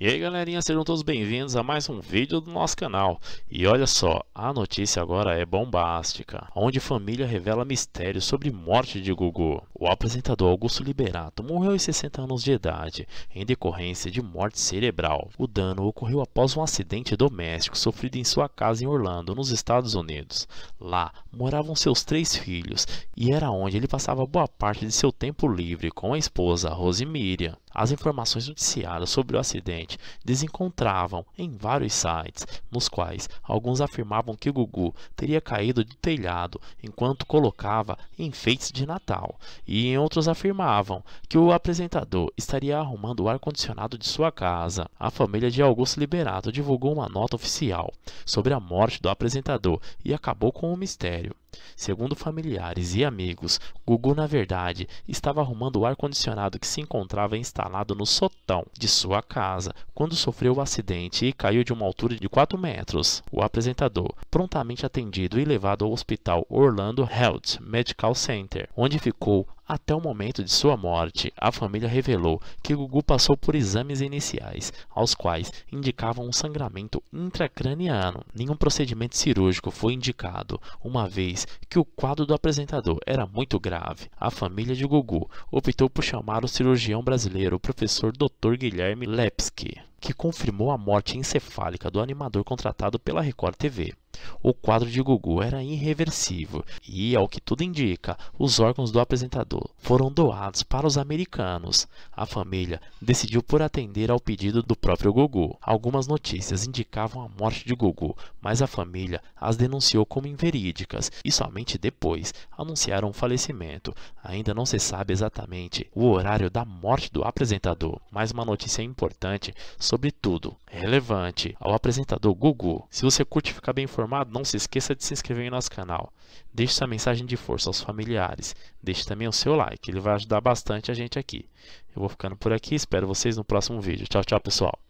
E aí galerinha, sejam todos bem-vindos a mais um vídeo do nosso canal. E olha só, a notícia agora é bombástica, onde família revela mistério sobre morte de Gugu. O apresentador Augusto Liberato morreu aos 60 anos de idade, em decorrência de morte cerebral. O dano ocorreu após um acidente doméstico sofrido em sua casa em Orlando, nos Estados Unidos. Lá moravam seus três filhos e era onde ele passava boa parte de seu tempo livre com a esposa Rose As informações noticiadas sobre o acidente desencontravam em vários sites, nos quais alguns afirmavam que Gugu teria caído do telhado enquanto colocava enfeites de Natal, e em outros afirmavam que o apresentador estaria arrumando o ar-condicionado de sua casa. A família de Augusto Liberato divulgou uma nota oficial sobre a morte do apresentador e acabou com o mistério. Segundo familiares e amigos, Gugu, na verdade, estava arrumando o ar-condicionado que se encontrava instalado no sotão de sua casa quando sofreu o acidente e caiu de uma altura de 4 metros. O apresentador, prontamente atendido e levado ao hospital Orlando Health Medical Center, onde ficou até o momento de sua morte, a família revelou que Gugu passou por exames iniciais, aos quais indicavam um sangramento intracraniano. Nenhum procedimento cirúrgico foi indicado, uma vez que o quadro do apresentador era muito grave. A família de Gugu optou por chamar o cirurgião brasileiro, o professor Dr. Guilherme Lepski, que confirmou a morte encefálica do animador contratado pela Record TV. O quadro de Gugu era irreversível e, ao que tudo indica, os órgãos do apresentador foram doados para os americanos. A família decidiu por atender ao pedido do próprio Gugu. Algumas notícias indicavam a morte de Gugu, mas a família as denunciou como inverídicas e somente depois anunciaram o falecimento. Ainda não se sabe exatamente o horário da morte do apresentador, mas uma notícia importante, sobretudo relevante ao apresentador Gugu. Se você curte ficar bem informado, informado, não se esqueça de se inscrever em nosso canal. Deixe sua mensagem de força aos familiares. Deixe também o seu like, ele vai ajudar bastante a gente aqui. Eu vou ficando por aqui, espero vocês no próximo vídeo. Tchau, tchau, pessoal.